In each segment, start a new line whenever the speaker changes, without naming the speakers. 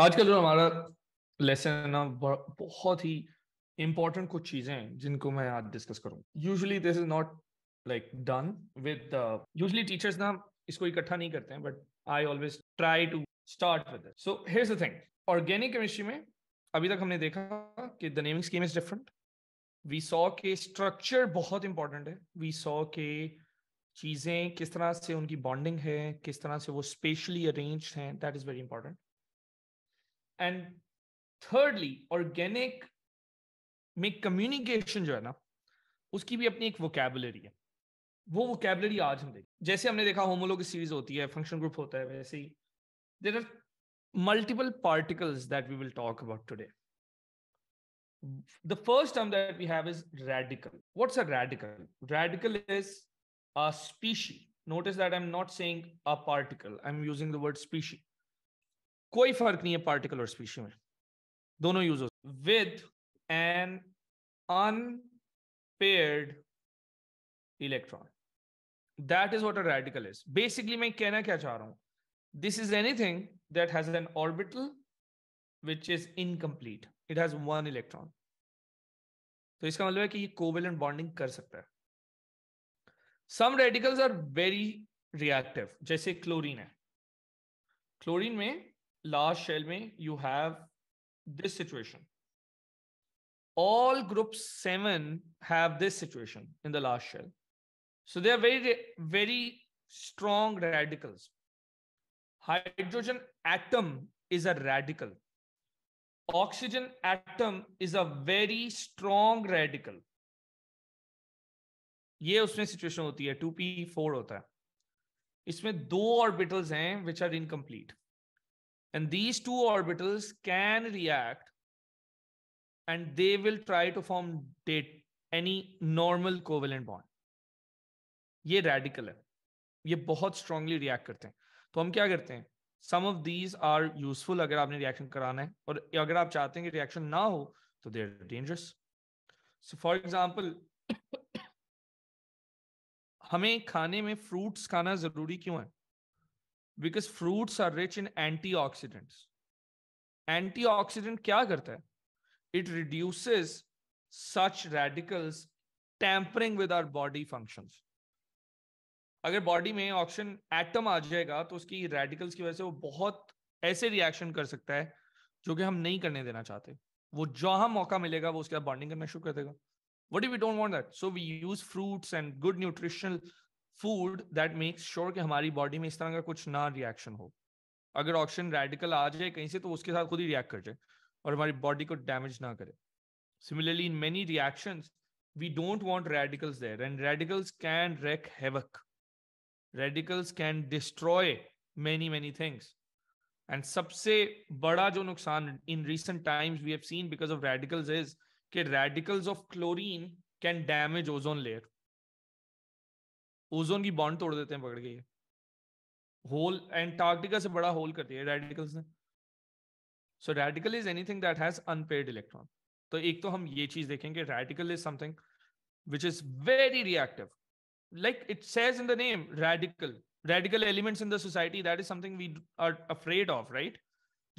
आज का जो हमारा लेसन है ना बहुत ही इम्पोर्टेंट कुछ चीजें हैं जिनको मैं आज डिस्कस करूँ usually this is not like done with usually teachers ना इसको इकट्ठा नहीं करते हैं but I always try to start with so here's the thing organic chemistry में अभी तक हमने देखा कि the naming scheme is different we saw के स्ट्रक्चर बहुत इंपॉर्टेंट है वी सॉ के चीजें किस तरह से उनकी बॉन्डिंग है किस तरह से वो स्पेशली अरेंज हैं that is very important and thirdly organic Make communication जो है ना उसकी भी अपनी एक vocabulary है वो vocabulary आज हम देखें जैसे हमने देखा homologous series होती है function group होता है वैसे ही there are multiple particles that we will talk about today the first term that we have is radical what's a radical radical is a species notice that i'm not saying a particle i'm using the word species कोई फर्क नहीं है particle और species में दोनों use हो with an unpaired electron that is what a radical is basically मैं कहना क्या चाह रहा हूं this is anything that has an orbital which is incomplete it has one electron तो इसका मतलब है कि ये कोवेलेंट बॉन्डिंग कर सकता है some radicals are very reactive जैसे क्लोरीन है क्लोरीन में last shell mein you have this situation. All group 7 have this situation in the last shell. So they are very, very strong radicals. Hydrogen atom is a radical. Oxygen atom is a very strong radical. ye usme situation hoti hai 2p4 hota hai isme है orbitals hain which are incomplete And these two orbitals can react and they will try to form any normal covalent bond. This radical. This is strongly react. So what do we do? Some of these are useful if you have a reaction. And if you want to have a reaction, then they are dangerous. So for example, why do we need fruits to eat? Because fruits are rich in antioxidants antioxidant क्या करता है it reduces such radicals tampering with our body functions अगर body में oxygen atom आ जाएगा तो उसकी radicals की वजह से वो बहुत ऐसे रिएक्शन कर सकता है जो कि हम नहीं करने देना चाहते वो जहां मौका मिलेगा वो उसके बाद बॉन्डिंग करना शुरू कर देगा what if we don't want that so we use fruits and good nutritional food that makes sure कि हमारी बॉडी में इस तरह का कुछ ना रिएक्शन हो अगर ऑक्सीजन रेडिकल आ जाए कहीं से तो उसके साथ खुद ही रिएक्ट कर जाए और हमारी बॉडी को डैमेज ना करे similarly in many reaction we don't want radicals there and radicals can wreak havoc radicals can destroy many many things and सबसे बड़ा जो नुकसान in recent times we have seen because of radicals is कि radicals of chlorine can damage ozone layer ozone की bond तोड़ देते हैं पकड़ के ये होल एंटार्क्टिका से बड़ा होल करती है रेडिकल्स ने so radical is anything that has unpaired electron तो एक तो हम ये चीज देखेंगे radical is something which is very reactive like it says in the name radical radical elements in the society that is something we are afraid of right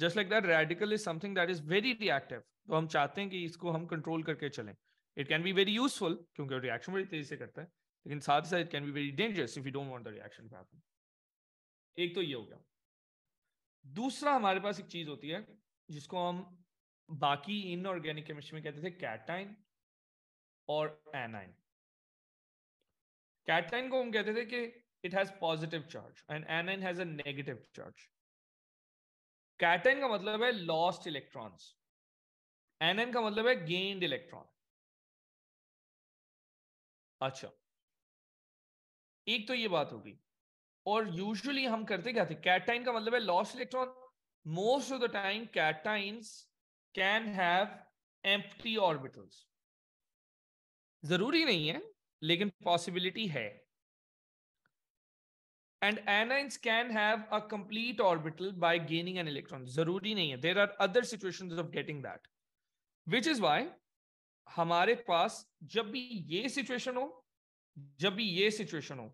just like that radical is something that is very reactive तो हम चाहते हैं कि इसको हम control करके चलें it can be very useful क्योंकि रिएक्शन बड़ी तेजी से करता है लेकिन साथ ही साथ it can be very dangerous if you don't want the reaction to happen एक तो ये हो गया दूसरा हमारे पास एक चीज होती है जिसको हम बाकी इनऑर्गेनिक केमिस्ट्री में कहते थे कैटाइन और एनाइन कैटाइन को हम कहते थे कि it has positive charge and anion has a negative charge cation का मतलब है लॉस्ट इलेक्ट्रॉन्स एनाइन का मतलब है गेन्ड इलेक्ट्रॉन अच्छा एक तो ये बात हो गई और यूजुअली हम करते क्या थे कैटाइन का मतलब है loss electron most of the time cation can have empty orbitals जरूरी नहीं है लेकिन पॉसिबिलिटी है and anions can have a complete orbital by gaining an electron जरूरी नहीं है there are other situation of getting that which is why हमारे पास जब भी ये सिचुएशन हो जब भी ये सिचुएशन हो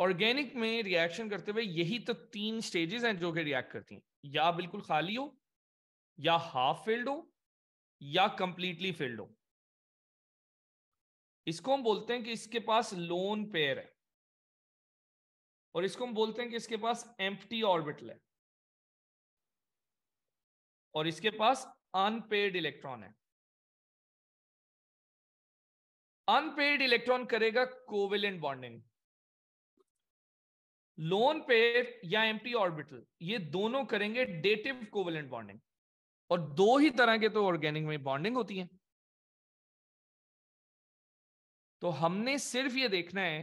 ऑर्गेनिक में रिएक्शन करते हुए यही तो तीन स्टेजेस हैं जो कि रिएक्ट करती हैं या बिल्कुल खाली हो या हाफ फिल्ड हो या कंप्लीटली फिल्ड हो इसको हम बोलते हैं कि इसके पास लोन पेयर है और इसको हम बोलते हैं कि इसके पास एम्प्टी ऑर्बिटल है और इसके पास अनपेड इलेक्ट्रॉन है अनपेड इलेक्ट्रॉन करेगा कोविलेंट बॉन्डिंग लोन पेयर या एम्प्टी ऑर्बिटल ये दोनों करेंगे डेटिव कोविलेंट बॉन्डिंग और दो ही तरह के तो ऑर्गेनिक में बॉन्डिंग होती है तो हमने सिर्फ ये देखना है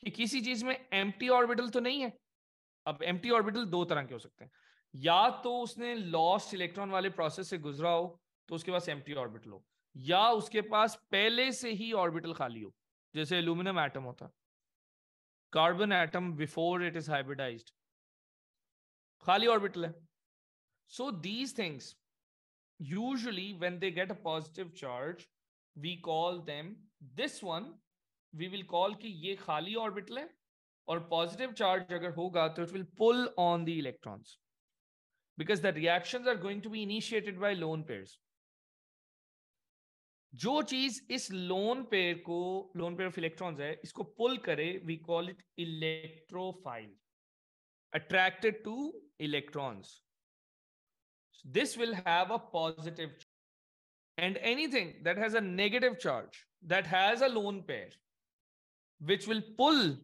कि किसी चीज में एम्प्टी ऑर्बिटल तो नहीं है अब एम्प्टी ऑर्बिटल दो तरह के हो सकते हैं या तो उसने लॉस्ट इलेक्ट्रॉन वाले प्रोसेस से गुजरा हो तो उसके पास एम्प्टी ऑर्बिटल हो या उसके पास पहले से ही ऑर्बिटल खाली हो जैसे एल्यूमिनियम एटम होता carbon atom before it is hybridize खाली ऑर्बिटल है so these things usually when they get a positive charge we call them this one we will call कि ये खाली ऑर्बिटल है और पॉजिटिव चार्ज अगर होगा तो it will pull on the electrons because the reaction are going to be initiated by lone pairs जो चीज इस लोन पेयर को लोन पेयर ऑफ इलेक्ट्रॉन है इसको पुल करे we call it electrophile attracted to electrons this will have a positive and anything that has a negative charge that has a lone pair which will pull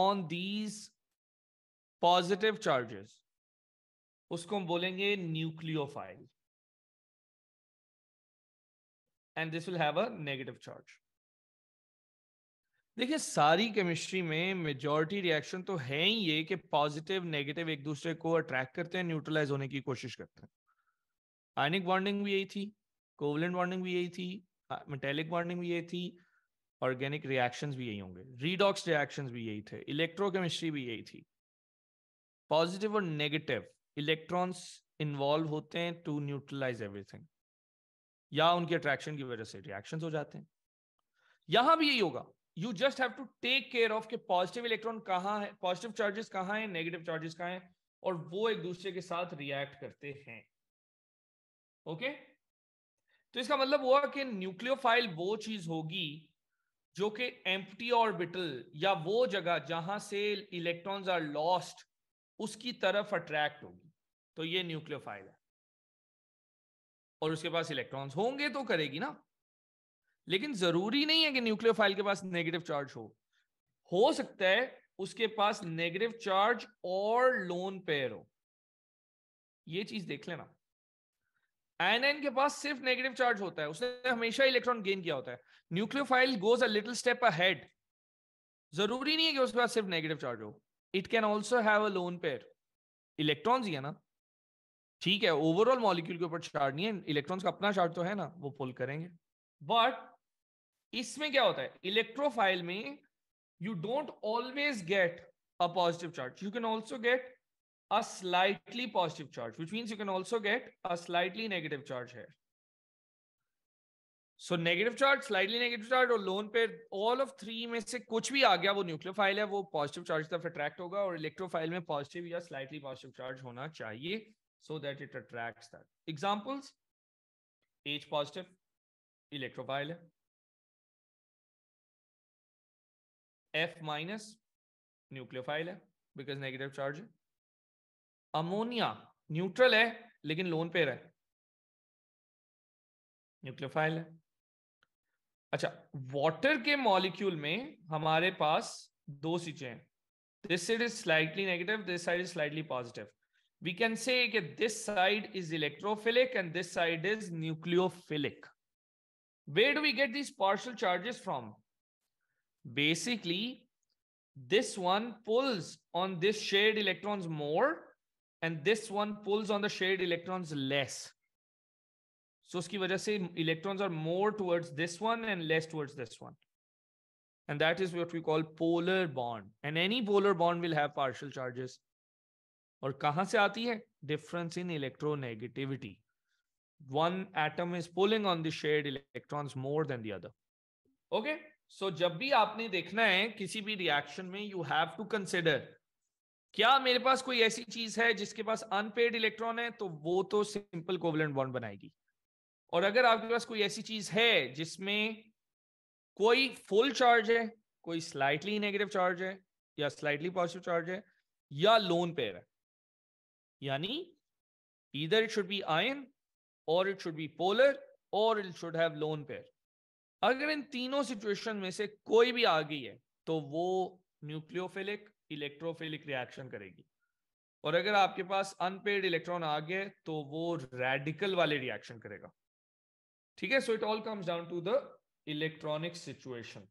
on these positive charges उसको हम बोलेंगे nucleophile and this will have a negative charge देखिए सारी chemistry में majority reaction तो है ही ये कि पॉजिटिव नेगेटिव एक दूसरे को अट्रैक्ट करते हैं न्यूट्रलाइज होने की कोशिश करते हैं आयनिक बॉन्डिंग भी यही थी कोवलेंट बॉन्डिंग भी यही थी मेटेलिक बॉन्डिंग भी यही थी ऑर्गेनिक रिएक्शंस भी यही होंगे रीडॉक्स रिएक्शंस भी यही थे इलेक्ट्रोकेमिस्ट्री भी यही थी पॉजिटिव और नेगेटिव इलेक्ट्रॉन्स इन्वॉल्व होते हैं टू न्यूट्रलाइज एवरीथिंग या उनकी अट्रैक्शन की वजह से रिएक्शन हो जाते हैं यहां भी यही होगा you just have to take care of के पॉजिटिव इलेक्ट्रॉन कहाँ है पॉजिटिव चार्जेस कहाँ है नेगेटिव चार्जेस कहां है और वो एक दूसरे के साथ रिएक्ट करते हैं ओके तो इसका मतलब हुआ कि न्यूक्लियोफाइल वो चीज होगी जो कि एम्प्टी ऑर्बिटल या वो जगह जहां से इलेक्ट्रॉन्स आर लॉस्ट उसकी तरफ अट्रैक्ट होगी तो ये न्यूक्लियोफाइल है और उसके पास इलेक्ट्रॉन्स होंगे तो करेगी ना लेकिन जरूरी नहीं है कि न्यूक्लियोफाइल के पास नेगेटिव चार्ज हो हो सकता है उसके पास नेगेटिव चार्ज और लोन पेयर हो ये चीज देख लेना एन एन के पास सिर्फ नेगेटिव चार्ज होता है उसने हमेशा इलेक्ट्रॉन गेन किया होता है nucleophile goes a little step ahead जरूरी नहीं है कि उसके पास सिर्फ नेगेटिव चार्ज हो it can also have a lone pair electron ही है ना ठीक है ओवरऑल मॉलिक्यूल के ऊपर चार्ज नहीं है इलेक्ट्रॉन्स का अपना चार्ज तो है ना वो पुल करेंगे बट इसमें क्या होता है इलेक्ट्रोफाइल में you don't always get a positive charge you can also get a slightly positive charge which means you can also get a slightly negative charge है so negative charge slightly negative charge और lone pair all of three में से कुछ भी आ गया वो nuclear file है वो पॉजिटिव चार्ज तरफ अट्रैक्ट होगा और इलेक्ट्रोफाइल में पॉजिटिव या स्लाइटली पॉजिटिव चार्ज होना चाहिए so that it attracts that. Examples H positive, electrophilia, F minus, nucleophile because negative charge Ammonia neutral, neutral है लेकिन लोन पेयर है अच्छा वाटर के मॉलिक्यूल में हमारे पास दो चीजें हैं this side is slightly negative this side is slightly positive we can say that this side is electrophilic and this side is nucleophilic. Where do we get these partial charges from? Basically, this one pulls on this shared electrons more and this one pulls on the shared electrons less. So uski wajah se electrons are more towards this one and less towards this one. And that is what we call polar bond. And any polar bond will have partial charges. और कहां से आती है difference in electronegativity one atom is pulling on the shared electrons more than the other okay so जब भी आपने देखना है किसी भी रिएक्शन में यू हैव टू कंसिडर क्या मेरे पास कोई ऐसी चीज है जिसके पास अनपेड इलेक्ट्रॉन है तो वो तो सिंपल कोवलेंट बॉन्ड बनाएगी और अगर आपके पास कोई ऐसी चीज है जिसमें कोई फुल चार्ज है कोई स्लाइटली नेगेटिव चार्ज है या स्लाइटली पॉजिटिव चार्ज है या लोन पेयर है यानी इधर इट शुड बी आयन और इट शुड बी पोलर और it should have lone pair अगर इन तीनों सिचुएशन में से कोई भी आ गई है तो वो न्यूक्लियोफिलिक इलेक्ट्रोफिलिक रिएक्शन करेगी और अगर आपके पास अनपेड इलेक्ट्रॉन आ गए तो वो रेडिकल वाले रिएक्शन करेगा ठीक है so it all comes down to the electronic situation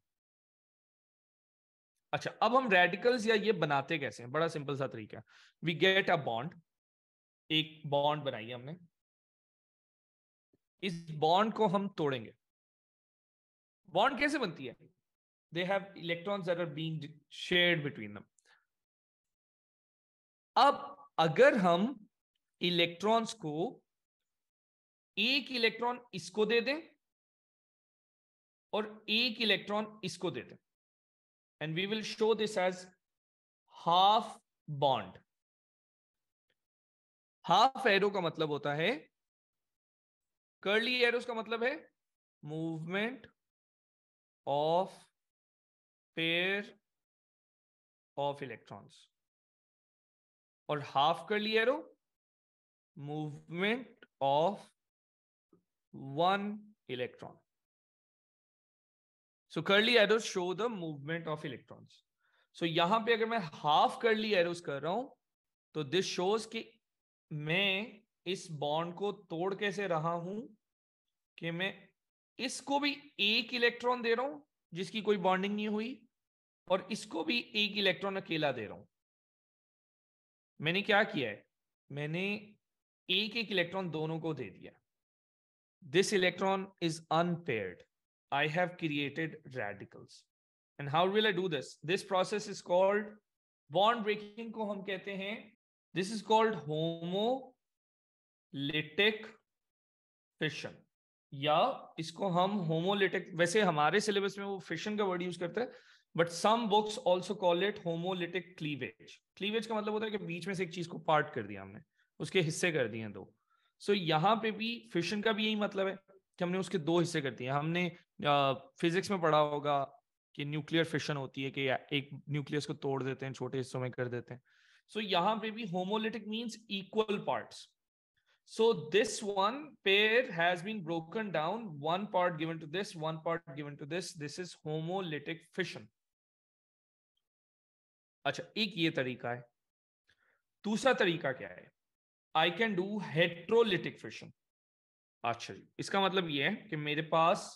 अच्छा अब हम रेडिकल्स या ये बनाते कैसे हैं बड़ा सिंपल सा तरीका वी गेट अ बॉन्ड एक बॉन्ड बनाई हमने इस बॉन्ड को हम तोड़ेंगे बॉन्ड कैसे बनती है they have electron that are being shared between them अब अगर हम इलेक्ट्रॉन्स को एक इलेक्ट्रॉन इसको दे दें और एक इलेक्ट्रॉन इसको दे दें and we will show this as half bond half arrow का मतलब होता है कर्ली एरोस का मतलब है movement of pair of electrons और half curly arrow movement of one electron so curly arrow show the movement of electrons so यहां पे अगर मैं हाफ कर्ली एरोस कर रहा हूं तो दिस शोज कि मैं इस बॉन्ड को तोड़ कैसे रहा हूं कि मैं इसको भी एक इलेक्ट्रॉन दे रहा हूं जिसकी कोई बॉन्डिंग नहीं हुई और इसको भी एक इलेक्ट्रॉन अकेला दे रहा हूं मैंने क्या किया है मैंने एक एक इलेक्ट्रॉन दोनों को दे दिया this electron is unpaired I have created radicals and how will I do this this process is called bond breaking को हम कहते हैं This is called homolytic fission या इसको हम होमोलिटिक वैसे हमारे सिलेबस में वो फिशन का वर्ड यूज करते हैं but some books also call it homolytic cleavage cleavage का मतलब होता है कि बीच में से एक चीज को पार्ट कर दिया हमने उसके हिस्से कर दिए दो सो so, यहाँ पे भी फिशन का भी यही मतलब है कि हमने उसके दो हिस्से कर दिए हमने फिजिक्स में पढ़ा होगा कि न्यूक्लियर फिशन होती है कि एक न्यूक्लियस को तोड़ देते हैं छोटे हिस्सों में कर देते हैं सो यहां पे भी homolytic means equal parts so this one pair has been broken down one part given to this one part given to this this is homolytic fission अच्छा एक ये तरीका है दूसरा तरीका क्या है I can do heterolytic fission अच्छा जी इसका मतलब ये है कि मेरे पास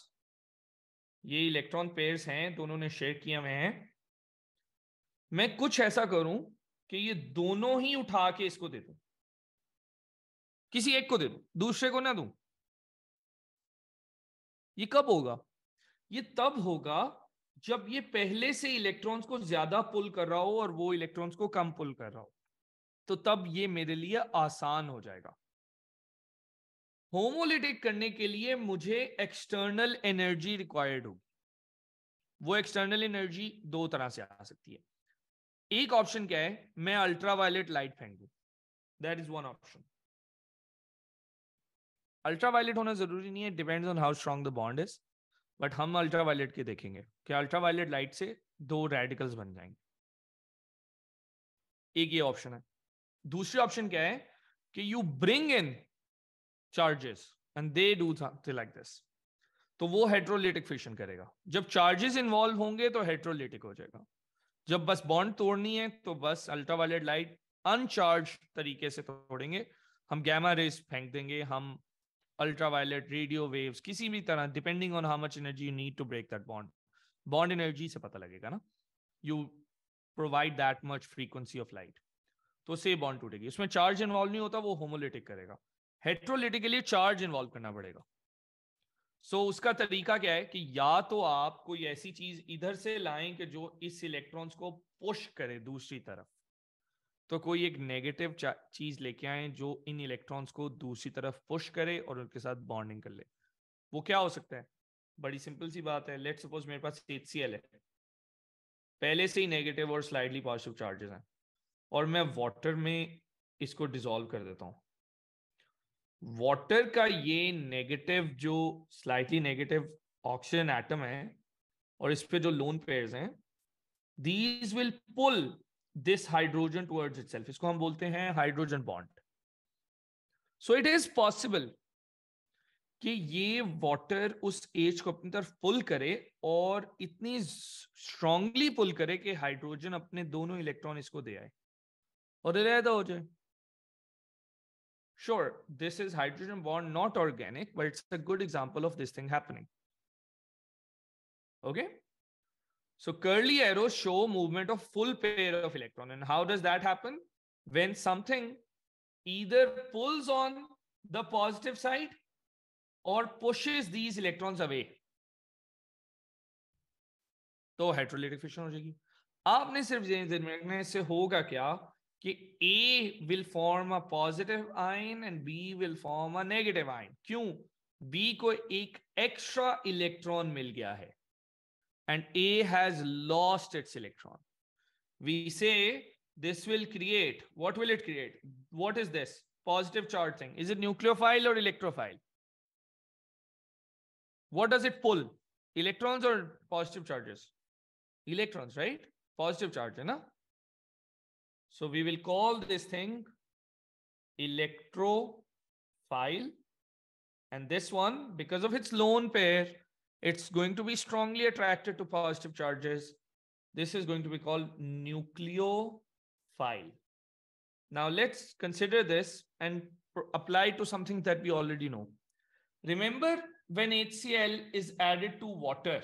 ये इलेक्ट्रॉन पेयर्स हैं दोनों ने शेयर किए हुए हैं मैं कुछ ऐसा करूं कि ये दोनों ही उठा के इसको दे दू किसी एक को दे दू दूसरे को ना दू ये कब होगा ये तब होगा जब ये पहले से इलेक्ट्रॉन्स को ज्यादा पुल कर रहा हो और वो इलेक्ट्रॉन्स को कम पुल कर रहा हो तो तब ये मेरे लिए आसान हो जाएगा होमोलिटिक करने के लिए मुझे एक्सटर्नल एनर्जी रिक्वायर्ड होगी वो एक्सटर्नल एनर्जी दो तरह से आ सकती है एक ऑप्शन क्या है मैं अल्ट्रावायलेट लाइट फेंक दू that is one option ultraviolet होना जरूरी नहीं है depends on how strong the bond is but हम अल्ट्रावायलेट के देखेंगे कि अल्ट्रावायलेट लाइट से दो रेडिकल्स बन जाएंगे एक ये ऑप्शन है दूसरी ऑप्शन क्या है कि you bring in charges and they do like this तो वो हेट्रोलेटिक फिशन करेगा जब चार्जेस इन्वॉल्व होंगे तो हेट्रोलेटिक हो जाएगा जब बस बॉन्ड तोड़नी है तो बस अल्ट्रावायलेट लाइट अनचार्ज तरीके से तोड़ेंगे हम गैमा रेस फेंक देंगे हम अल्ट्रावायलेट रेडियो वेव्स किसी भी तरह depending on how much energy you need to break that bond bond energy से पता लगेगा ना you provide that much frequency of light तो से बॉन्ड टूटेगी उसमें चार्ज इन्वॉल्व नहीं होता वो होमोलिटिक करेगा हेट्रोलिटिक के लिए चार्ज इन्वॉल्व करना पड़ेगा सो so, उसका तरीका क्या है कि या तो आप कोई ऐसी चीज इधर से लाएं कि जो इस इलेक्ट्रॉन्स को पुश करे दूसरी तरफ तो कोई एक नेगेटिव चीज लेके आए जो इन इलेक्ट्रॉन्स को दूसरी तरफ पुश करे और उनके साथ बॉन्डिंग कर ले वो क्या हो सकता है बड़ी सिंपल सी बात है लेट सपोज मेरे पास एच है पहले से ही नेगेटिव और स्लाइडली पॉजिटिव चार्जेस हैं और मैं वाटर में इसको डिजोल्व कर देता हूँ वाटर का ये नेगेटिव जो स्लाइटली नेगेटिव ऑक्सीजन एटम है और इस पे जो लोन पेयर्स हैं these will pull this hydrogen towards itself इसको हम बोलते हैं hydrogen bond so it is possible कि ये वाटर उस एज को अपनी तरफ पुल करे और इतनी स्ट्रांगली पुल करे कि हाइड्रोजन अपने दोनों इलेक्ट्रॉन इसको दे आए और हो जाए sure, this is hydrogen bond, not organic, but it's a good example of this thing happening. Okay. So curly arrows show movement of full pair of electron. And how does that happen? When something either pulls on the positive side or pushes these electrons away. So hydrolytic fission हो आपने सिर्फ जेन से होगा क्या a will form a positive ion and B will form a negative ion. क्यों B को एक extra electron mill and A has lost its electron. We say this will create, what will it create? What is this? Positive charging. Is it nucleophile or electrophile? What does it pull? Electrons or positive charges? Electrons, right? Positive charge, na? So we will call this thing electrophile. And this one, because of its lone pair, it's going to be strongly attracted to positive charges. This is going to be called nucleophile. Now let's consider this and apply to something that we already know. Remember when HCl is added to water,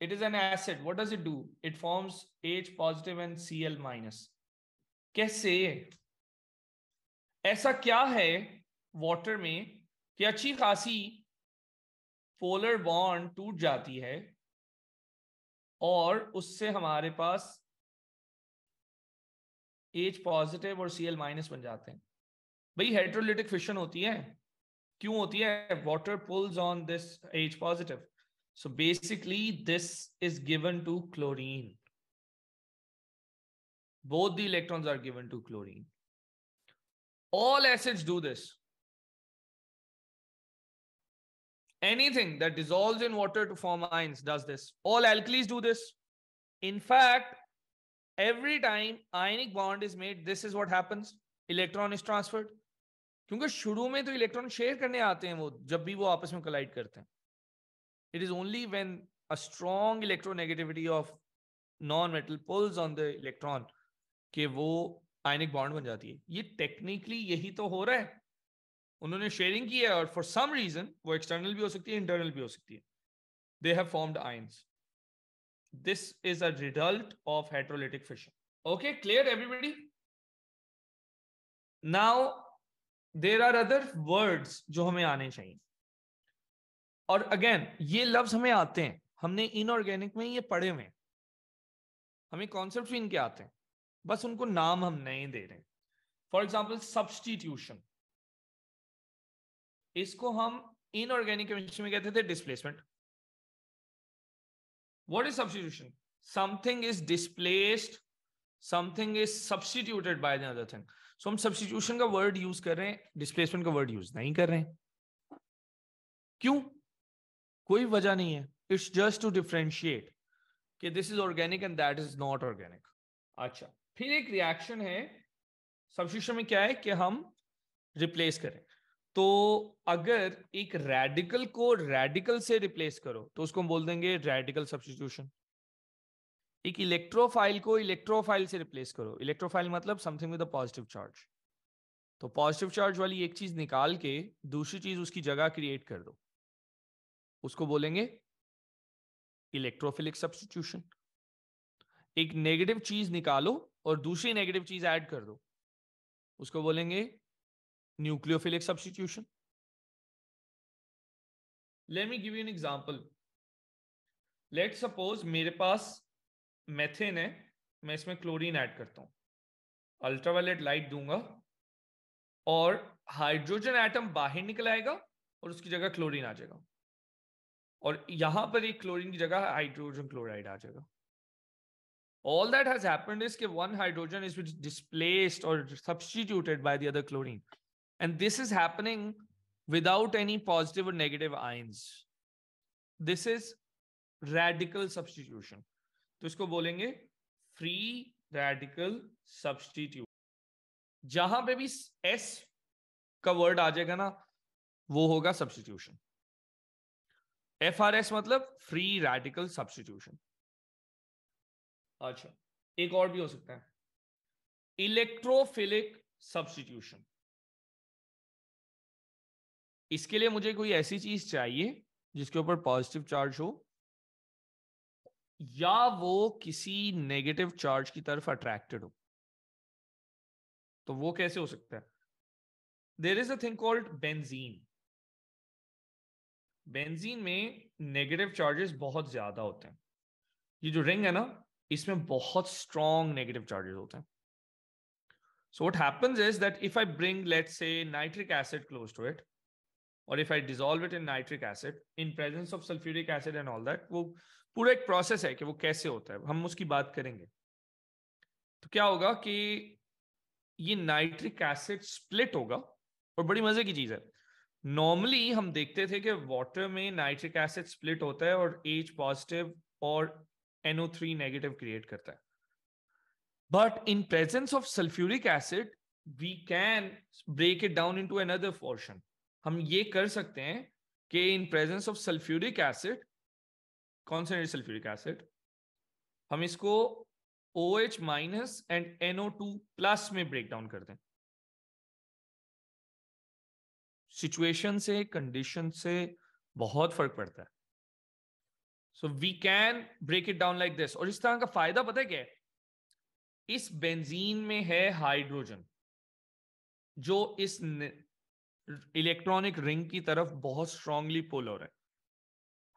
it is an acid what does it do it forms h positive and cl minus कैसे ऐसा क्या है water में कि अच्छी खासी polar bond टूट जाती है और उससे हमारे पास एच पॉजिटिव और सी एल माइनस बन जाते हैं भाई हेट्रोलिटिक फिशन होती है क्यों होती है water pulls on this H positive So basically, this is given to chlorine. Both the electrons are given to chlorine. All acids do this. Anything that dissolves in water to form ions does this. All alkalis do this. In fact, every time ionic bond is made, this is what happens. Electron is transferred. Because in the beginning, electron share करने आते हैं वो It is only when a strong electronegativity of non metal pulls on the electron के वो ionic bond बन जाती है ये टेक्निकली यही तो हो रहा है उन्होंने शेयरिंग की है और फॉर सम रीजन वो एक्सटर्नल भी हो सकती है इंटरनल भी हो सकती है they have formed ions this is a result of heterolytic fission okay clear everybody now there are other words जो हमें आने चाहिए और अगेन ये लव्स हमें आते हैं हमने इनऑर्गेनिक में ये पढ़े हुए हमें कॉन्सेप्ट भी इनके आते हैं बस उनको नाम हम नहीं दे रहे फॉर एग्जाम्पल सब्सटीट्यूशन इसको हम इनऑर्गेनिक केमिस्ट्री में कहते थे displacement what is substitution something is displaced something is substituted by other thing so हम सब्सटीट्यूशन का वर्ड यूज कर रहे हैं डिस्प्लेसमेंट का वर्ड यूज नहीं कर रहे हैं क्यों कोई वजह नहीं है इट्स जस्ट टू डिफ्रेंशिएट कि this is organic and that is not organic अच्छा फिर एक रिएक्शन है सब्सिट्यूशन में क्या है कि हम रिप्लेस करें तो अगर एक रेडिकल को रेडिकल से रिप्लेस करो तो उसको हम बोल देंगे रेडिकल सब्सटीट्यूशन एक इलेक्ट्रोफाइल को इलेक्ट्रोफाइल से रिप्लेस करो इलेक्ट्रोफाइल मतलब something with a positive charge तो पॉजिटिव चार्ज वाली एक चीज निकाल के दूसरी चीज उसकी जगह क्रिएट कर दो उसको बोलेंगे इलेक्ट्रोफिलिक सब्सटीट्यूशन एक नेगेटिव चीज निकालो और दूसरी नेगेटिव चीज ऐड कर दो उसको बोलेंगे nucleophilic substitution let me give you an example let suppose मेरे पास मेथेन है मैं इसमें क्लोरीन ऐड करता हूं अल्ट्रावायलेट लाइट दूंगा और हाइड्रोजन एटम बाहर निकल आएगा और उसकी जगह क्लोरीन आ जाएगा और यहां पर एक क्लोरीन की जगह हाइड्रोजन क्लोराइड आ जाएगा all that has happened is के वन हाइड्रोजन इज डिस्प्लेस्ड और substituted by the other chlorine and this is happening without any positive और negative ions this is radical substitution तो इसको बोलेंगे फ्री रेडिकल सब्सटीट्यूट जहां पे भी एस का वर्ड आ जाएगा ना वो होगा सब्सटीट्यूशन एफ आर एस मतलब फ्री रेडिकल सब्सटीट्यूशन अच्छा एक और भी हो सकता है इलेक्ट्रोफिलिक सब्सटीट्यूशन इसके लिए मुझे कोई ऐसी चीज चाहिए जिसके ऊपर पॉजिटिव चार्ज हो या वो किसी नेगेटिव चार्ज की तरफ अट्रैक्टेड हो तो वो कैसे हो सकता है there is a thing called benzene benzene में नेगेटिव चार्जेस बहुत ज्यादा होते हैं ये जो रिंग है ना इसमें बहुत स्ट्रॉन्ग नेगेटिव चार्जेस होते हैं so what happens is that if I bring let say nitric acid close to it और if I dissolve it in nitric acid in presence of sulphuric acid and all that वो पूरा एक process है कि वो कैसे होता है हम उसकी बात करेंगे तो क्या होगा कि ये नाइट्रिक एसिड स्प्लिट होगा और बड़ी मजे की चीज है नॉर्मली हम देखते थे कि वाटर में नाइट्रिक एसिड स्प्लिट होता है और एच पॉजिटिव और एनओ थ्री नेगेटिव क्रिएट करता है but in presence of sulphuric acid we can break it down into another portion हम ये कर सकते हैं कि in presence of sulphuric acid से सल्फ्यूरिक एसिड हम इसको O H minus and NO two plus में ब्रेक डाउन कर दें सिचुएशन से कंडीशन से बहुत फर्क पड़ता है so we can break it down like this और इस तरह का फायदा पता है क्या है इस बेंजीन में है हाइड्रोजन जो इस इलेक्ट्रॉनिक रिंग की तरफ बहुत स्ट्रांगली पुल हो रहा है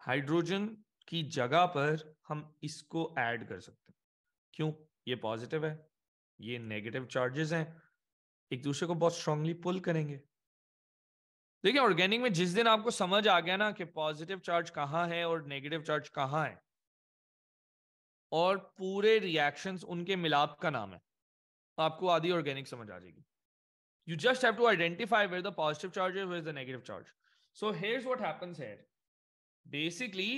हाइड्रोजन की जगह पर हम इसको ऐड कर सकते हैं क्यों ये पॉजिटिव है ये नेगेटिव चार्जेस हैं एक दूसरे को बहुत स्ट्रांगली पुल करेंगे देखिए ऑर्गेनिक में जिस दिन आपको समझ आ गया ना कि पॉजिटिव चार्ज कहाँ है और नेगेटिव चार्ज कहाँ है और पूरे रिएक्शन उनके मिलाप का नाम है तो आपको आदि ऑर्गेनिक समझ आ जाएगी you just have to identify where the positive charge is the negative charge so here what happens here basically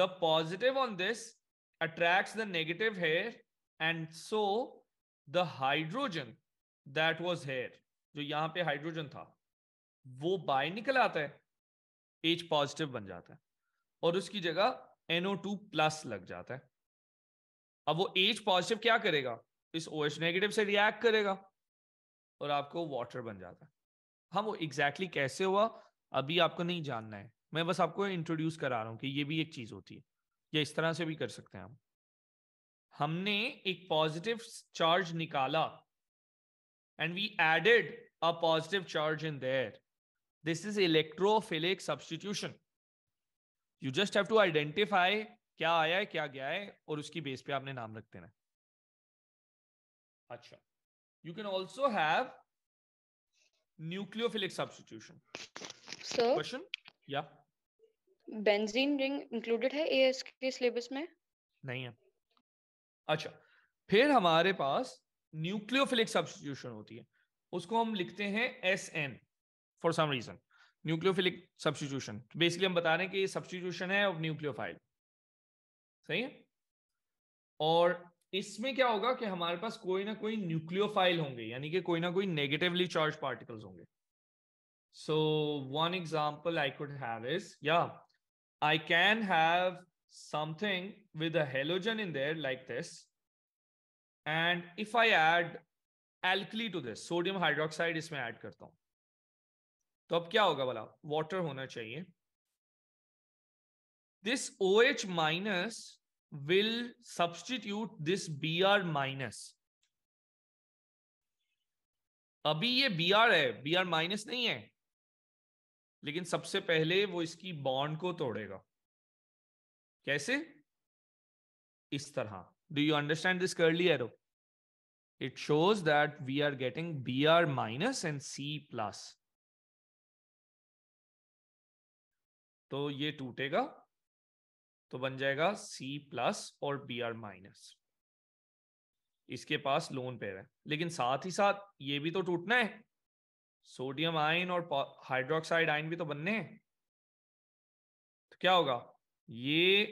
the positive on this attract the negative here and so the hydrogen that was here जो यहाँ पे hydrogen था वो bye निकल आता है H positive बन जाता है और उसकी जगह एनओ टू प्लस लग जाता है अब वो एच पॉजिटिव क्या करेगा इस ओ OH नेगेटिव से रिएक्ट करेगा और आपको वाटर बन जाता है हाँ वो एग्जैक्टली exactly कैसे हुआ अभी आपको नहीं जानना है मैं बस आपको इंट्रोड्यूस करा रहा हूँ कि ये भी एक चीज़ होती है या इस तरह से भी कर सकते हैं हम हमने एक पॉजिटिव चार्ज निकाला and we added a positive charge in there this is electrophilic substitution you just have to identify क्या आया है क्या गया है और उसकी बेस पे आपने नाम रख देना अच्छा you can also have nucleophilic substitution question या बेंजीन रिंग इंक्लूडेड है एएस के सिलेबस में नहीं है अच्छा फिर हमारे पास न्यूक्लियोफिलिक सब्सटीट्यूशन होती है उसको हम लिखते हैं S N for some reason nucleophilic substitution basically हम बता रहे हैं कि सब्सटीट्यूशन है ऑफ न्यूक्लियोफाइल सही है और इसमें क्या होगा कि हमारे पास कोई ना कोई न्यूक्लियोफाइल होंगे यानी कि कोई ना कोई नेगेटिवली चार्ज पार्टिकल्स होंगे so one example I could have is या I can have something with a halogen in there like this and if I add alkali to this sodium hydroxide इसमें add करता हूं तो अब क्या होगा बोला वाटर होना चाहिए this O H minus will substitute this B R minus अभी ये बी आर है बी आर माइनस नहीं है लेकिन सबसे पहले वो इसकी बॉन्ड को तोड़ेगा कैसे इस तरह डू यू अंडरस्टैंड दिस कर लिया it shows that we are getting B R minus and C plus तो ये टूटेगा तो बन जाएगा C प्लस और बी आर माइनस इसके पास लोन पेयर है लेकिन साथ ही साथ ये भी तो टूटना है सोडियम आयन और हाइड्रोक्साइड आयन भी तो बनने हैं तो क्या होगा ये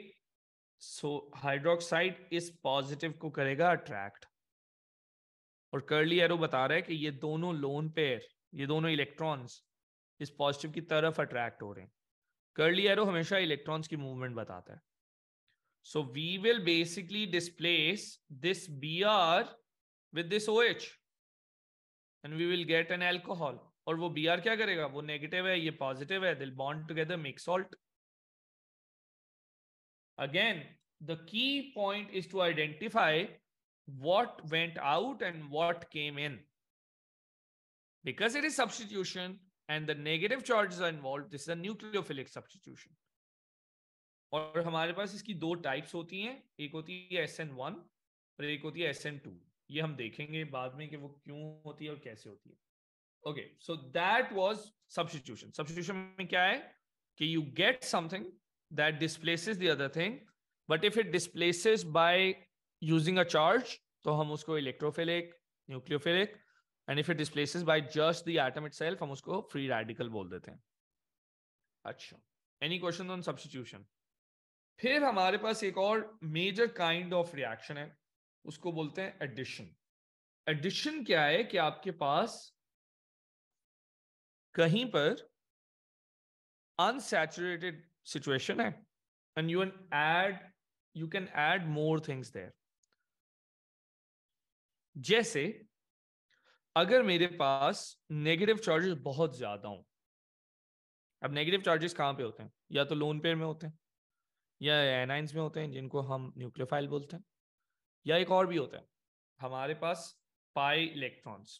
सो हाइड्रोक्साइड इस पॉजिटिव को करेगा अट्रैक्ट और कर्ली एरो बता रहा है कि ये दोनों लोन पेयर ये दोनों इलेक्ट्रॉन्स इस पॉजिटिव की तरफ अट्रैक्ट हो रहे हैं कर्ली एरो हमेशा इलेक्ट्रॉन्स की मूवमेंट बताता है so we will basically displace this B R with this O H and we will get an alcohol और वो बी आर क्या करेगा वो नेगेटिव है ये पॉजिटिव है they'll bond together make salt again the key point is to identify what went out and what came in because it is substitution and the negative charges are involved this is a nucleophilic substitution और हमारे पास इसकी दो types होती हैं एक होती है S N one और एक होती है एस एन टू ये हम देखेंगे बाद में कि वो क्यों होती है और कैसे होती है okay so that was substitution substitution में क्या है कि you get something that displaces the other thing but if it displaces by using a charge तो हम उसको electrophilic nucleophilic and if it displaces by just the atom itself हम उसको free radical बोल देते हैं अच्छा एनी क्वेश्चन ऑन सब्सटीट्यूशन फिर हमारे पास एक और मेजर काइंड ऑफ रिएक्शन है उसको बोलते हैं एडिशन एडिशन क्या है कि आपके पास कहीं पर अनसेचुरेटेड सिचुएशन है and you can add you can add more things there जैसे अगर मेरे पास नेगेटिव चार्जेस बहुत ज्यादा हों अब नेगेटिव चार्जेस कहाँ पे होते हैं या तो लोन पेयर में होते हैं या एनाइंस में होते हैं जिनको हम न्यूक्लियोफाइल बोलते हैं या एक और भी होता है हमारे पास पाई इलेक्ट्रॉन्स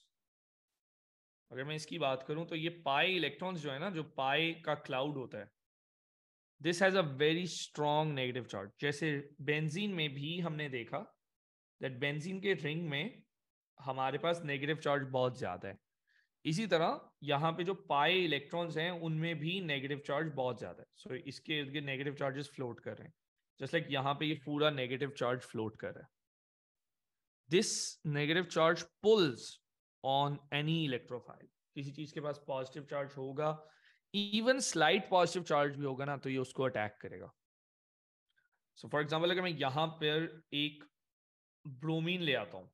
अगर मैं इसकी बात करूं तो ये पाई इलेक्ट्रॉन्स जो है ना जो पाई का क्लाउड होता है this has a very strong negative charge जैसे बेंजीन में भी हमने देखा दैट बेंजीन के रिंग में हमारे पास नेगेटिव चार्ज बहुत ज्यादा है इसी तरह यहाँ पे जो पाए इलेक्ट्रॉन्स हैं उनमें भी नेगेटिव चार्ज बहुत ज्यादा है सो so, इसके इर्द गिर्द नेगेटिव चार्जेस फ्लोट कर रहे हैं जस्ट लाइक यहाँ पे ये पूरा नेगेटिव चार्ज फ्लोट कर रहा है this negative charge pulls on any electrophile किसी चीज के पास पॉजिटिव चार्ज होगा इवन स्लाइट पॉजिटिव चार्ज भी होगा ना तो ये उसको अटैक करेगा सो फॉर एग्जाम्पल अगर मैं यहाँ पर एक ब्रोमीन ले आता हूँ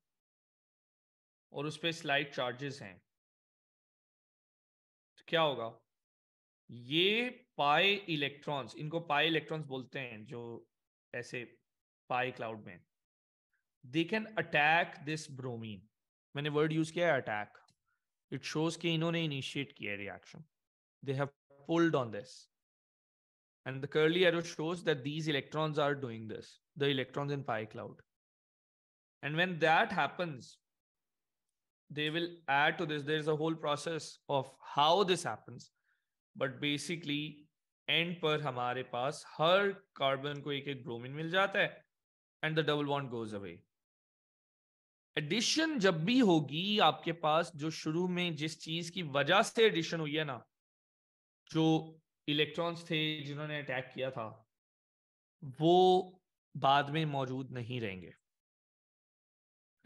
और उस पर स्लाइड चार्जेस हैं तो क्या होगा ये पाए इलेक्ट्रॉन्स इनको पाए इलेक्ट्रॉन्स बोलते हैं जो ऐसे पाए क्लाउड में they can attack this bromine मैंने वर्ड यूज किया है अटैक इट शोज कि इन्होंने इनिशिएट किया reaction they have pulled on this and the curly arrow shows that these electrons are doing this the electrons in pi cloud and when that happens they will add to this there's a whole process of how this happens but basically and पर हमारे पास हर carbon को एक एक bromine मिल जाता है and the double bond goes away addition जब भी होगी आपके पास जो शुरू में जिस चीज की वजह से एडिशन हुई है ना जो इलेक्ट्रॉन्स थे जिन्होंने अटैक किया था वो बाद में मौजूद नहीं रहेंगे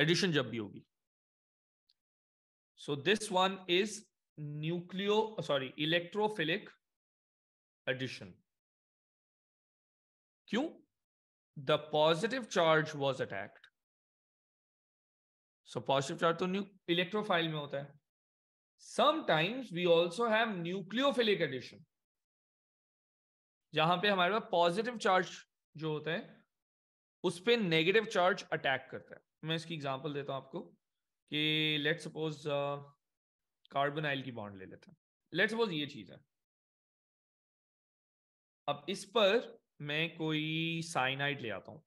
एडिशन जब भी होगी So this one is nucleo, sorry, electrophilic addition. Q, the positive charge was attacked. So positive charge to new electrophile mein hota hai Sometimes we also have nucleophilic addition. jahan pe hamare paas positive charge jo होता है उस पर negative charge attack करता है मैं इसकी example देता हूं आपको कि लेट सपोज कार्बन आइल की बॉन्ड ले लेते हैं लेट सपोज ये चीज है अब इस पर मैं कोई साइनाइड ले आता हूं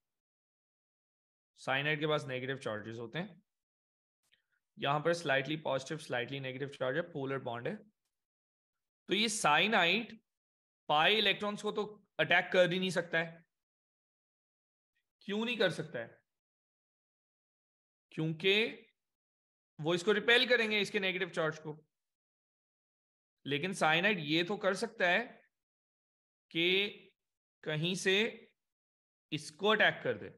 साइनाइड के पास नेगेटिव चार्जेस होते हैं यहां पर slightly positive slightly negative charge है पोलर बॉन्ड है तो ये साइनाइड पाई इलेक्ट्रॉन्स को तो अटैक कर ही नहीं सकता है क्यों नहीं कर सकता है क्योंकि वो इसको रिपेल करेंगे इसके नेगेटिव चार्ज को लेकिन साइनाइड ये तो कर सकता है कि कहीं से इसको अटैक कर दे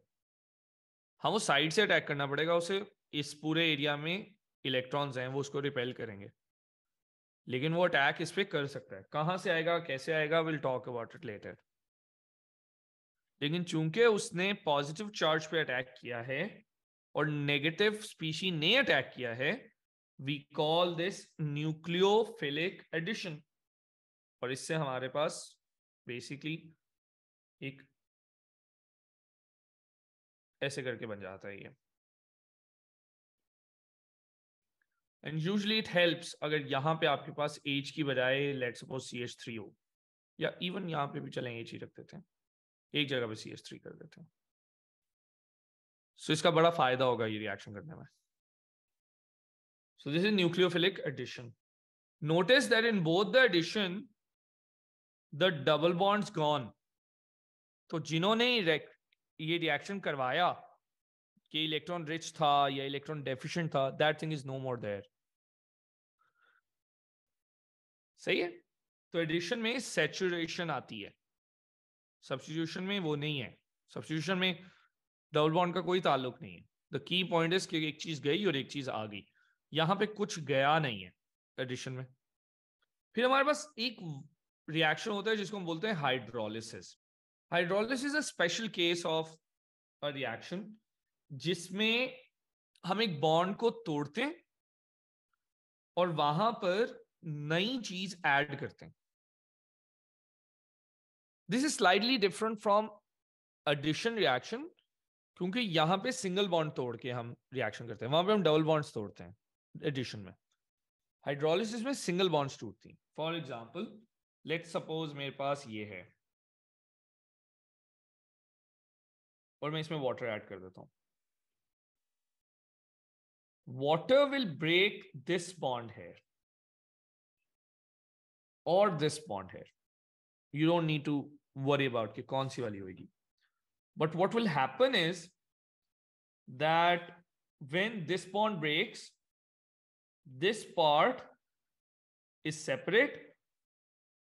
हाँ वो साइड से अटैक करना पड़ेगा उसे इस पूरे एरिया में इलेक्ट्रॉन्स हैं वो उसको रिपेल करेंगे लेकिन वो अटैक इस पर कर सकता है कहाँ से आएगा कैसे आएगा will talk about it later लेकिन चूंकि उसने पॉजिटिव चार्ज पे अटैक किया है और नेगेटिव स्पीशी ने अटैक किया है we call this nucleophilic addition और इससे हमारे पास बेसिकली एक ऐसे करके बन जाता है ये एंड यूजली इट हेल्प्स अगर यहाँ पे आपके पास एच की बजाय let suppose C H three हो या इवन यहाँ पे भी चलें एच ही रख देते हैं एक जगह पे सी एच थ्री कर देते हैं सो so, इसका बड़ा फायदा होगा ये रिएक्शन करने में so this is nucleophilic addition notice that in both the addition the double bond's gone तो जिन्होंने ये रिएक्शन करवाया कि इलेक्ट्रॉन रिच था या इलेक्ट्रॉन डेफिशिएंट था that thing is no more there सही है तो एडिशन में सेचुरेशन आती है सब्सटीट्यूशन में वो नहीं है सब्सटीट्यूशन में डबल बॉन्ड का कोई ताल्लुक नहीं है द की पॉइंट इज कि एक चीज गई और एक चीज आ गई यहाँ पे कुछ गया नहीं है एडिशन में फिर हमारे पास एक रिएक्शन होता है जिसको हम बोलते हैं hydrolysis hydrolysis is a special case of a reaction जिसमें हम एक बॉन्ड को तोड़ते हैं और वहां पर नई चीज ऐड करते हैं this is slightly different from addition reaction क्योंकि यहाँ पे सिंगल बॉन्ड तोड़ के हम रिएक्शन करते हैं वहां पे हम डबल बॉन्ड्स तोड़ते हैं एडिशन में हाइड्रोलिसिस में सिंगल बॉन्ड्स टूटती फॉर एग्जाम्पल लेट सपोज मेरे पास ये है और मैं इसमें वाटर ऐड कर देता हूँ water will break this bond here और this bond here you don't need to worry about कि कौन सी वाली होगी but what will happen is that when this bond breaks, this part is separate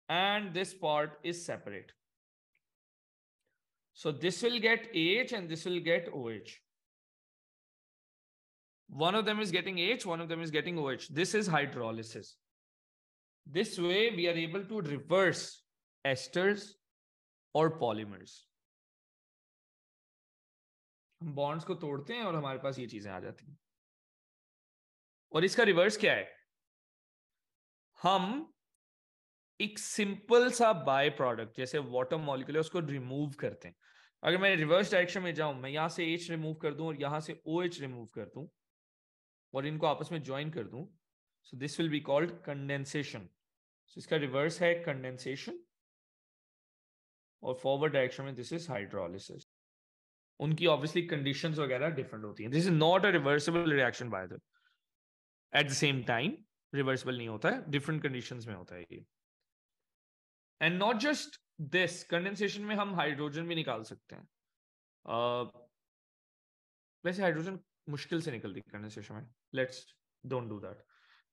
and this part is separate. So this will get H, and this will get OH. One of them is getting H, one of them is getting OH. This is hydrolysis. This way we are able to reverse esters or polymers. हम bonds को तोड़ते हैं और हमारे पास ये चीजें आ जाती हैं और इसका रिवर्स क्या है हम एक सिंपल सा बाय प्रोडक्ट जैसे वाटर मॉलिक्यूल है उसको रिमूव करते हैं अगर मैं रिवर्स डायरेक्शन में जाऊं मैं यहां से एच रिमूव कर दूं और यहां से ओ एच रिमूव कर दूं और इनको आपस में ज्वाइन कर दूं so this will be called condensation so इसका रिवर्स है कंडेंसेशन और फॉरवर्ड डायरेक्शन में दिस इज हाइड्रोलिसिस उनकी ऑब्वियसली कंडीशन वगैरह डिफरेंट होती है this is not a reversible reaction by the at the same time reversible नहीं होता है डिफरेंट कंडीशन में होता है ये and not just this condensation में हम हाइड्रोजन भी निकाल सकते हैं uh, वैसे हाइड्रोजन मुश्किल से निकलती है कंडेंसेशन में let's don't do that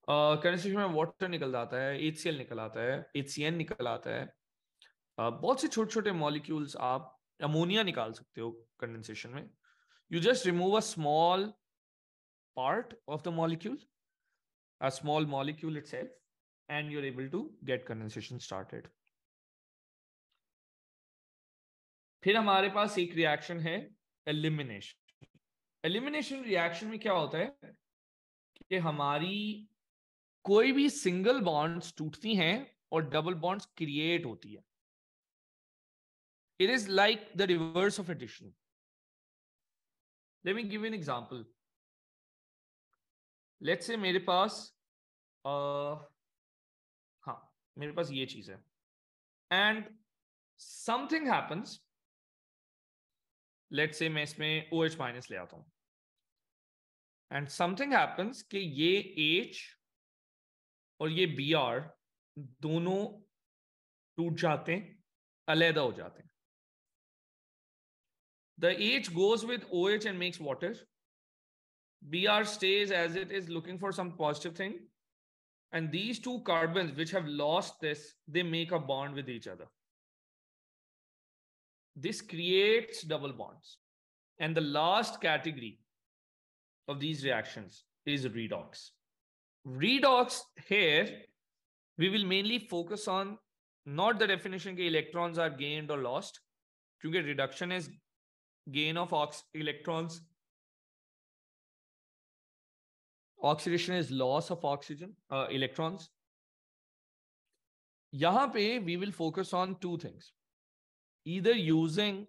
condensation में वाटर निकल आता है एच निकल आता है एच निकल आता है uh, बहुत से छोटे छोटे मॉलिक्यूल्स आप अमोनिया निकाल सकते हो कंडेंसेशन में you just remove a small part of the molecule a small molecule it itself and you're able to get condensation started फिर हमारे पास एक रिएक्शन है एलिमिनेशन एलिमिनेशन रिएक्शन में क्या होता है कि हमारी कोई भी सिंगल बॉन्ड्स टूटती हैं और डबल बॉन्ड्स क्रिएट होती है It is like the reverse of addition. Let me give you an example. Let's say मेरे पास uh, हाँ मेरे पास ये चीज है and something happens let's say मैं इसमें ओ एच माइनस ले आता हूँ एंड समथिंग हैपन्स कि ये एच और ये बी आर दोनों टूट जाते हैं अलहदा हो जाते हैं The H goes with OH and makes water. Br stays as it is looking for some positive thing. And these two carbons, which have lost this, they make a bond with each other. This creates double bonds. And the last category of these reactions is redox. Redox here, we will mainly focus on not the definition that electrons are gained or lost. Because reduction is gain of ox electrons. Oxidation is loss of oxygen, uh, electrons. Here pe, we will focus on two things. Either using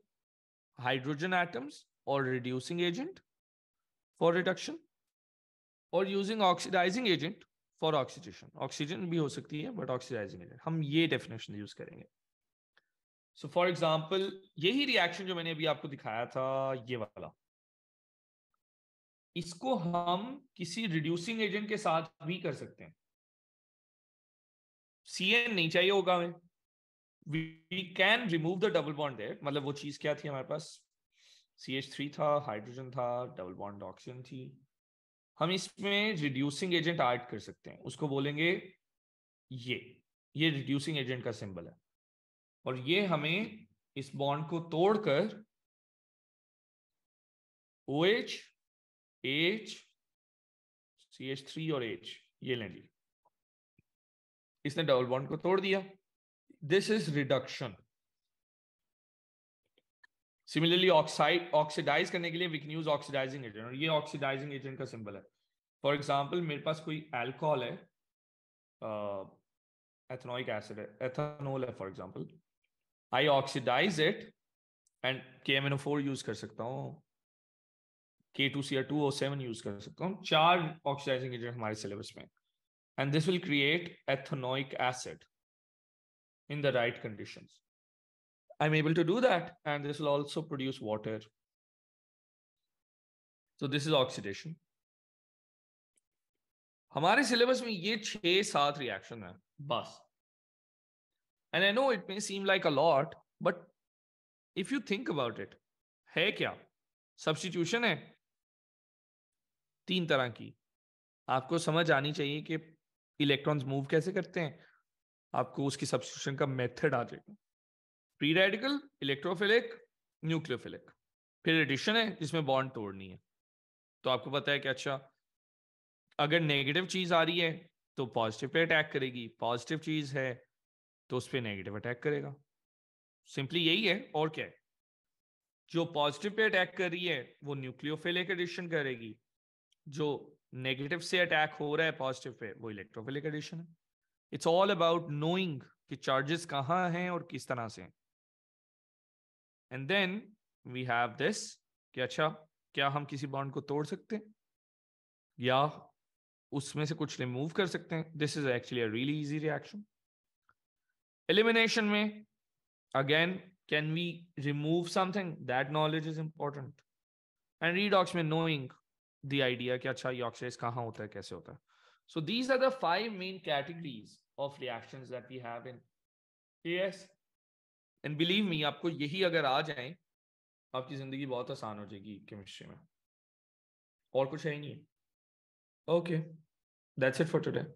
hydrogen atoms or reducing agent for reduction or using oxidizing agent for oxidation. Oxygen भी हो सकती है but oxidizing agent. हम ये definition use करेंगे. So for example यही reaction जो मैंने अभी आपको दिखाया था ये वाला इसको हम किसी रिड्यूसिंग एजेंट के साथ भी कर सकते हैं सी एन नहीं चाहिए होगा हमें we can remove the double bond there मतलब वो चीज क्या थी हमारे पास सी एच थ्री था हाइड्रोजन था डबल बॉन्ड ऑक्सीजन थी हम इसमें रिड्यूसिंग एजेंट ऐड कर सकते हैं उसको बोलेंगे ये ये रिड्यूसिंग एजेंट का सिंबल है और ये हमें इस बॉन्ड को तोड़कर O H H C H three और एच ये ले ली इसने डबल बॉन्ड को तोड़ दिया this is reduction similarly oxide oxidise करने के लिए we can use oxidising agent और ये ऑक्सीडाइजिंग एजेंट का सिंबल है फॉर एग्जाम्पल मेरे पास कोई एल्कोहल है एथनोइक uh, एसिड है एथनोल है for example I oxidise it and K M N O four use कर सकता हूँ K two C two O seven use कर सकता हूँ चार ऑक्सीडाइजिंग एजेंट हमारे सिलेबस में and this will create ethanoic acid in the right condition I am able to do that and this will also produce water. So this is oxidation हमारे syllabus में ये छह सात रिएक्शन है बस And I know it may seem like a lot, but if you think about it, है क्या substitution है तीन तरह की आपको समझ आनी चाहिए कि इलेक्ट्रॉन्स मूव कैसे करते हैं आपको उसकी सब्सटीट्यूशन का मेथड आ जाएगा प्री रेडिकल इलेक्ट्रोफिलिक न्यूक्लियोफिलिक फिर एडिशन है जिसमें बॉन्ड तोड़नी है तो आपको पता है कि अच्छा अगर नेगेटिव चीज आ रही है तो पॉजिटिव पे अटैक करेगी पॉजिटिव चीज है तो उस पर नेगेटिव अटैक करेगा सिंपली यही है और क्या है जो पॉजिटिव पे अटैक कर रही है वो न्यूक्लियोफिलिक एडिशन करेगी जो नेगेटिव से अटैक हो रहा है पॉजिटिव पे वो इलेक्ट्रोफिलिक एडिशन है इट्स ऑल अबाउट नोइंग कि चार्जेस कहाँ हैं और किस तरह से हैं and then we have this कि अच्छा क्या हम किसी बॉन्ड को तोड़ सकते हैं या उसमें से कुछ रिमूव कर सकते हैं this is actually a really easy reaction elimination में again can we remove something that knowledge is important and redox में knowing the idea कि अच्छा oxidase कहाँ होता है कैसे होता है so these are the five main categories of reactions that we have in yes and believe me आपको यही अगर आ जाए आपकी जिंदगी बहुत आसान हो जाएगी केमिस्ट्री में और कुछ है नहीं okay that's it for today